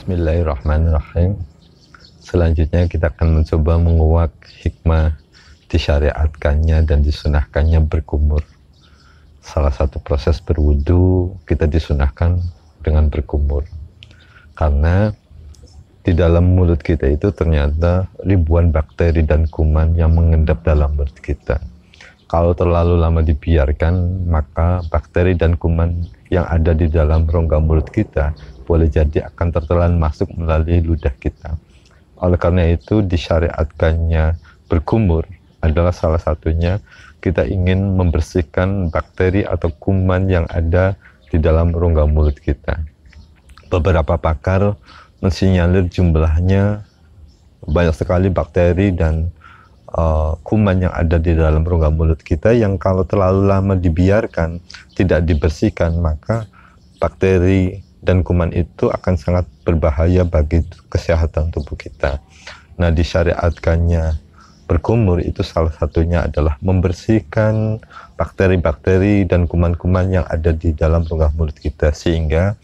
Bismillahirrahmanirrahim. Selanjutnya kita akan mencoba menguak hikmah disyariatkannya dan disunahkannya berkumur. Salah satu proses berwudu kita disunahkan dengan berkumur. Karena di dalam mulut kita itu ternyata ribuan bakteri dan kuman yang mengendap dalam mulut kita. Kalau terlalu lama dibiarkan, maka bakteri dan kuman yang ada di dalam rongga mulut kita boleh jadi akan tertelan masuk melalui ludah kita. Oleh karena itu disyariatkannya berkumur adalah salah satunya kita ingin membersihkan bakteri atau kuman yang ada di dalam rongga mulut kita. Beberapa pakar mensinyalir jumlahnya banyak sekali bakteri dan Eh, kuman yang ada di dalam rongga mulut kita yang kalau terlalu lama dibiarkan tidak dibersihkan maka bakteri dan kuman itu akan sangat berbahaya bagi kesehatan tubuh kita. Nah, disyariatkannya berkumur itu salah satunya adalah membersihkan bakteri-bakteri dan kuman-kuman yang ada di dalam rongga mulut kita sehingga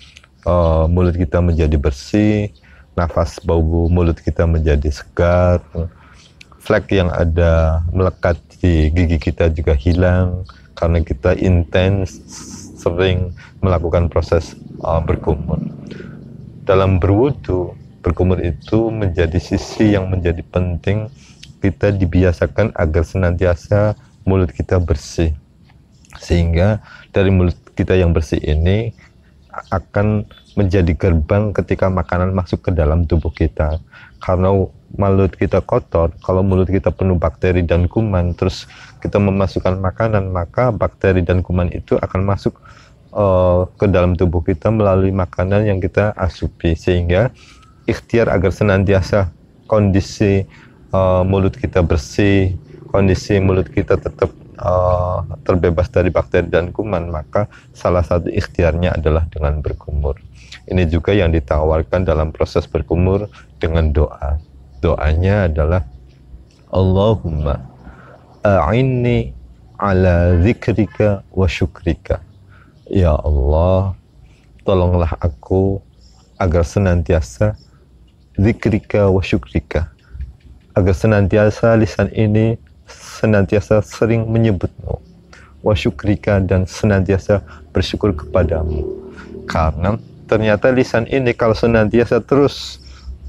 uh, mulut kita menjadi bersih, nafas bau mulut kita menjadi segar, flek yang ada melekat di gigi kita juga hilang karena kita intens sering melakukan proses uh, berkumur. Dalam berwudu, berkumur itu menjadi sisi yang menjadi penting kita dibiasakan agar senantiasa mulut kita bersih. Sehingga dari mulut kita yang bersih ini akan menjadi gerbang ketika makanan masuk ke dalam tubuh kita. Karena mulut kita kotor, kalau mulut kita penuh bakteri dan kuman, terus kita memasukkan makanan, maka bakteri dan kuman itu akan masuk uh, ke dalam tubuh kita melalui makanan yang kita asupi, sehingga ikhtiar agar senantiasa kondisi uh, mulut kita bersih, kondisi mulut kita tetap uh, terbebas dari bakteri dan kuman, maka salah satu ikhtiarnya adalah dengan berkumur. Ini juga yang ditawarkan dalam proses berkumur dengan doa doanya adalah Allahumma a'inni ala zikrika wa syukrika. Ya Allah, tolonglah aku agar senantiasa zikrika wa syukrika. Agar senantiasa lisan ini senantiasa sering menyebutmu. Wa syukrika dan senantiasa bersyukur kepadamu. Karena ternyata lisan ini kalau senantiasa terus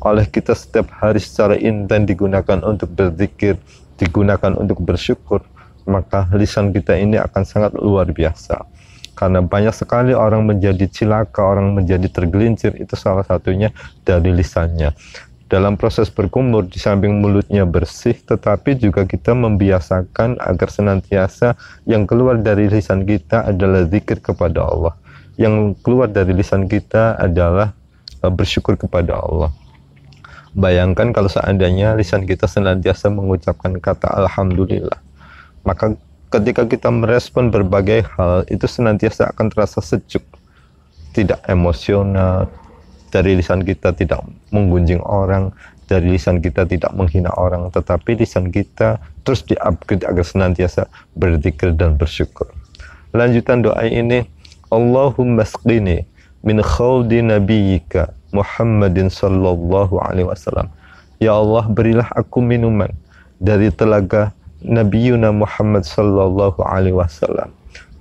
oleh kita setiap hari secara intens digunakan untuk berzikir, digunakan untuk bersyukur, maka lisan kita ini akan sangat luar biasa. Karena banyak sekali orang menjadi cilaka, orang menjadi tergelincir, itu salah satunya dari lisannya. Dalam proses berkumur, di samping mulutnya bersih, tetapi juga kita membiasakan agar senantiasa yang keluar dari lisan kita adalah zikir kepada Allah. Yang keluar dari lisan kita adalah uh, bersyukur kepada Allah. Bayangkan kalau seandainya lisan kita senantiasa mengucapkan kata Alhamdulillah. Maka ketika kita merespon berbagai hal, itu senantiasa akan terasa sejuk. Tidak emosional, dari lisan kita tidak menggunjing orang, dari lisan kita tidak menghina orang, tetapi lisan kita terus diupgrade agar senantiasa berzikir dan bersyukur. Lanjutan doa ini, Allahumma sqini min khawdi nabiyika Muhammadin sallallahu alaihi wasallam. Ya Allah, berilah aku minuman dari telaga Nabiuna Muhammad sallallahu alaihi wasallam.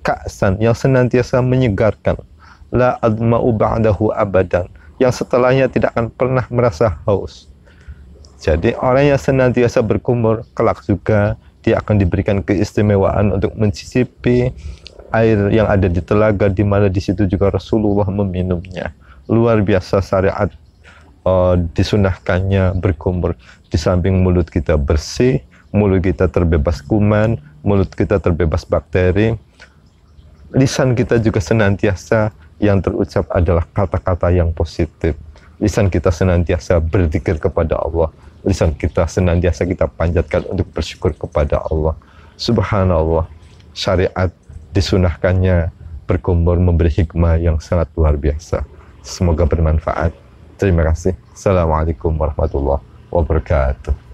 Ka'san yang senantiasa menyegarkan. La adma'u ba'dahu abadan. Yang setelahnya tidak akan pernah merasa haus. Jadi orang yang senantiasa berkumur kelak juga dia akan diberikan keistimewaan untuk mencicipi air yang ada di telaga di mana di situ juga Rasulullah meminumnya luar biasa syariat uh, disunahkannya berkumur di samping mulut kita bersih mulut kita terbebas kuman mulut kita terbebas bakteri lisan kita juga senantiasa yang terucap adalah kata-kata yang positif lisan kita senantiasa berzikir kepada Allah lisan kita senantiasa kita panjatkan untuk bersyukur kepada Allah subhanallah syariat disunahkannya berkumur memberi hikmah yang sangat luar biasa Semoga bermanfaat. Terima kasih. Assalamualaikum warahmatullahi wabarakatuh.